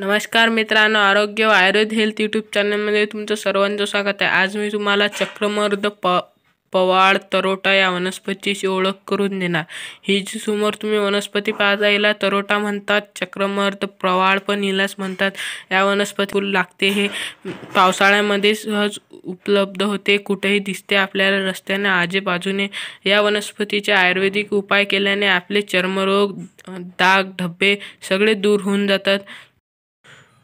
नमस्कार मित्रांनो आरोग्य व आयुर्वेद हेल्थ यूट्यूब चॅनलमध्ये तुमचं सर्वांचं स्वागत आहे आज मी तुम्हाला चक्रमर्द प पवाळ तरोटा या वनस्पतीची ओळख करून देणार ही जी समोर तुम्ही वनस्पती पाहता हिला तरोटा म्हणतात चक्रमर्द प्रवाळ पण हिलाच म्हणतात या वनस्पती लागते हे पावसाळ्यामध्ये सहज उपलब्ध होते कुठेही दिसते आपल्याला रस्त्याने आजेबाजूने या वनस्पतीचे आयुर्वेदिक उपाय केल्याने आपले चर्मरोग दाग धब्बे सगळे दूर होऊन जातात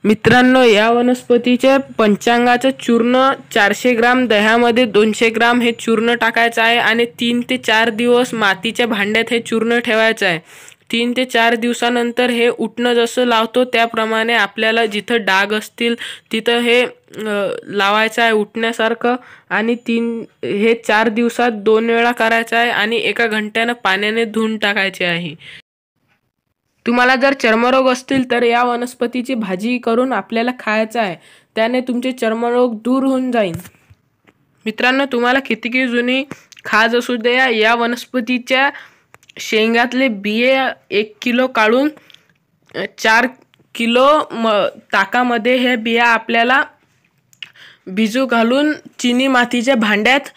मित्रांनो या वनस्पतीचे पंचांगाचं चूर्ण चारशे ग्राम दह्यामध्ये दोनशे ग्राम हे चूर्ण टाकायचं आहे आणि तीन ते चार दिवस मातीच्या भांड्यात हे चूर्ण ठेवायचं आहे तीन ते चार दिवसानंतर हे उठणं जसं लावतो त्याप्रमाणे आपल्याला जिथं डाग असतील तिथं हे लावायचं आहे उठण्यासारखं आणि तीन हे चार दिवसात दोन वेळा करायचं आहे आणि एका घंट्यानं पाण्याने धुऊन टाकायचे आहे तुम्हाला जर चर्मरोग असतील तर या वनस्पतीची भाजी करून आपल्याला खायचं आहे त्याने तुमचे चर्मरोग दूर होऊन जाईल मित्रांनो तुम्हाला कितीकी जुनी खाज असू द्या या वनस्पतीच्या शेंगातले बिये एक किलो काढून चार किलो म ताकामध्ये हे बिया आपल्याला भिजू घालून चिनी मातीच्या भांड्यात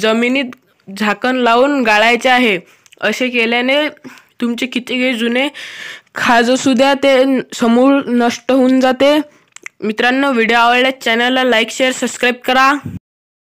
जमिनीत झाकण लावून गाळायचे आहे असे केल्याने तुमचे किती जुने खाज असू द्या ते समूळ नष्ट होऊन जाते मित्रांनो व्हिडिओ आवडल्यास चॅनलला लाईक शेअर सबस्क्राईब करा